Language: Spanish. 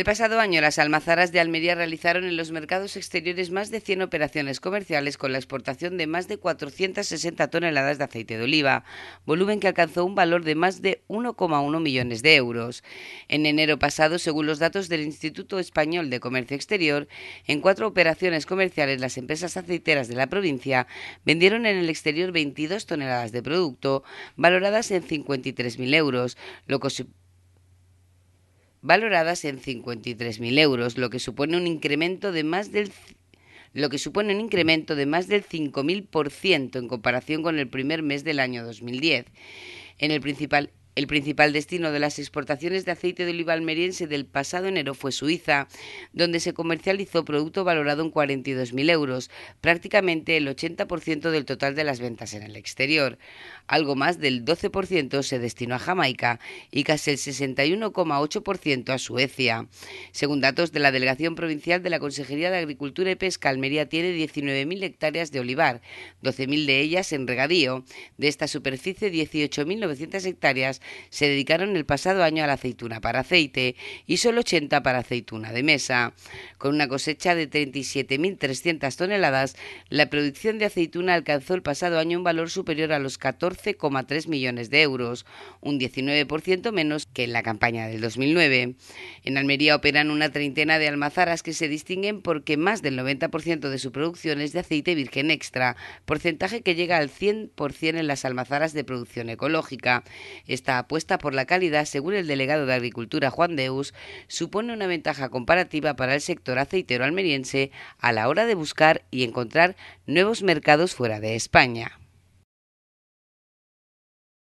El pasado año las almazaras de Almería realizaron en los mercados exteriores más de 100 operaciones comerciales con la exportación de más de 460 toneladas de aceite de oliva, volumen que alcanzó un valor de más de 1,1 millones de euros. En enero pasado, según los datos del Instituto Español de Comercio Exterior, en cuatro operaciones comerciales las empresas aceiteras de la provincia vendieron en el exterior 22 toneladas de producto, valoradas en 53.000 euros, lo que valoradas en 53.000 euros, lo que supone un incremento de más del lo que supone un incremento de más del 5.000% en comparación con el primer mes del año 2010. En el principal el principal destino de las exportaciones de aceite de oliva almeriense del pasado enero fue Suiza, donde se comercializó producto valorado en 42.000 euros, prácticamente el 80% del total de las ventas en el exterior. Algo más del 12% se destinó a Jamaica y casi el 61,8% a Suecia. Según datos de la Delegación Provincial de la Consejería de Agricultura y Pesca, Almería tiene 19.000 hectáreas de olivar, 12.000 de ellas en regadío. De esta superficie, 18.900 hectáreas se dedicaron el pasado año a la aceituna para aceite y solo 80 para aceituna de mesa. Con una cosecha de 37.300 toneladas, la producción de aceituna alcanzó el pasado año un valor superior a los 14,3 millones de euros, un 19% menos que en la campaña del 2009. En Almería operan una treintena de almazaras que se distinguen porque más del 90% de su producción es de aceite virgen extra, porcentaje que llega al 100% en las almazaras de producción ecológica. La apuesta por la calidad, según el delegado de Agricultura Juan Deus, supone una ventaja comparativa para el sector aceitero almeriense a la hora de buscar y encontrar nuevos mercados fuera de España.